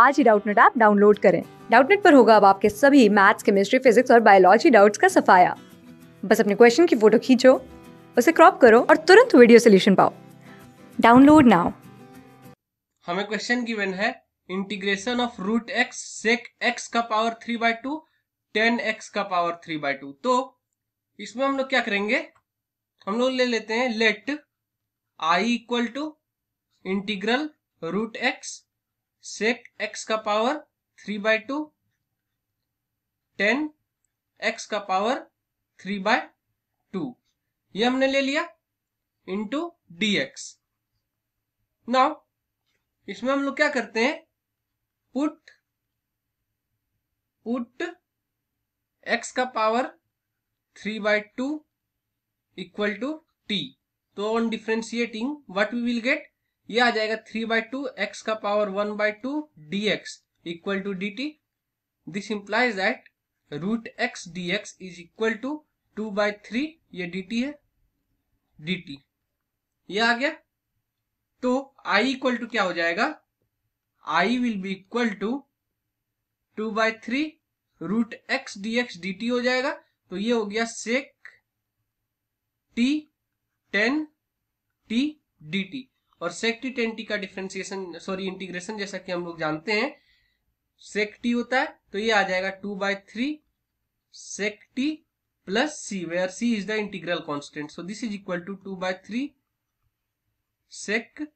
आज ही Doubtnut app download करें डाउटनेट पर होगा अब आपके सभी मैथ्स केमिस्ट्री फिजिक्स और बायोलॉजी डाउट्स का सफाया बस अपने क्वेश्चन की फोटो खींचो उसे क्रॉप करो और तुरंत वीडियो सोल्यूशन पाओ डाउनलोड नाउ हमें क्वेश्चन गिवन है integration of root x sec x का power three by two tan x का पावर थ्री बाय टू तो इसमें हम लोग क्या करेंगे हम लोग ले लेते हैं let I equal to integral root x sec x का power three by two tan x का पावर थ्री बाय टू ये हमने ले लिया इंटू डी एक्स नाउ इसमें हम लोग क्या करते हैं पुट पुट एक्स का power three by two equal to t तो on differentiating what we will get ये आ जाएगा थ्री बाई टू एक्स का power one by two d x equal to d t this implies that root x d x is equal to two by three ये d t है d t ये आ गया तो आई equal to क्या हो जाएगा I will be equal to two by three root x d x d t हो जाएगा तो ये हो गया sec t tan t d t और सेक्टी टेंटी का डिफ्रेंसिएशन सॉरी इंटीग्रेशन जैसा कि हम लोग जानते हैं सेक्टी होता है तो ये आ जाएगा two by three sec t plus C where C is the integral constant so this is equal to two by three sec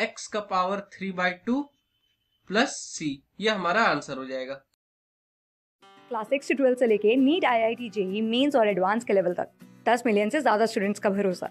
x का power three by two plus C ये हमारा आंसर हो जाएगा क्लास सिक्स से twelve से लेके NEET I I T JEE mains और advance के लेवल तक दस मिलियन से ज़्यादा स्टूडेंट्स का भरोसा